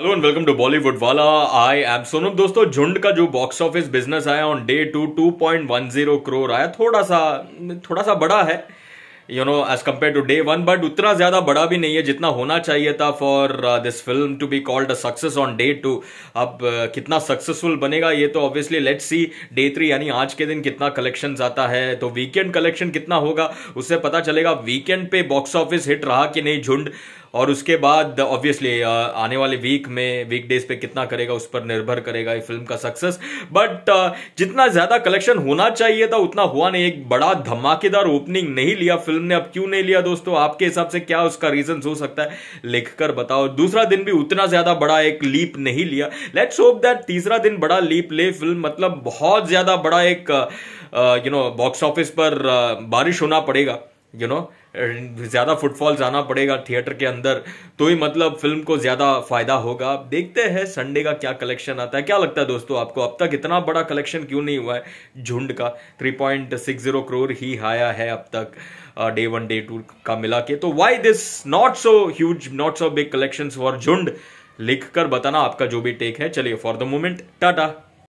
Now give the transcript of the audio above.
hello and welcome to Bollywood वाला I am Sonam दोस्तों झुंड का जो बॉक्स ऑफिस बिजनेस आया on day two two point one zero crore आया थोड़ा सा थोड़ा सा बड़ा है you know as compared to day one but उतना ज्यादा बड़ा भी नहीं है जितना होना चाहिए था for this film to be called a success on day two अब uh, कितना सक्सेसफुल बनेगा ये तो obviously let's see day three यानी आज के दिन कितना कलेक्शन आता है तो वीकेंड कलेक्शन कितना होगा उससे पता चलेगा वीकेंड पे बॉक्स ऑफिस हिट रहा कि नहीं झुंड और उसके बाद ऑब्वियसली आने वाले वीक में वीक डेज पे कितना करेगा उस पर निर्भर करेगा ये फिल्म का सक्सेस बट जितना ज़्यादा कलेक्शन होना चाहिए था उतना हुआ नहीं एक बड़ा धमाकेदार ओपनिंग नहीं लिया फिल्म ने अब क्यों नहीं लिया दोस्तों आपके हिसाब से क्या उसका रीजन हो सकता है लिखकर बताओ दूसरा दिन भी उतना ज़्यादा बड़ा एक लीप नहीं लिया लेट्स होप दैट तीसरा दिन बड़ा लीप ले फिल्म मतलब बहुत ज़्यादा बड़ा एक यू नो बॉक्स ऑफिस पर बारिश होना पड़ेगा यू you नो know, ज़्यादा फुटफॉल जाना पड़ेगा थिएटर के अंदर तो ही मतलब फिल्म को ज़्यादा फायदा होगा आप देखते हैं संडे का क्या कलेक्शन आता है क्या लगता है दोस्तों आपको अब तक इतना बड़ा कलेक्शन क्यों नहीं हुआ है झुंड का 3.60 करोड़ ही आया है अब तक डे वन डे टू का मिला के तो why this not so huge not so big collection for Jhund लिख कर बताना आपका जो भी टेक है चलिए फॉर द मोमेंट टाटा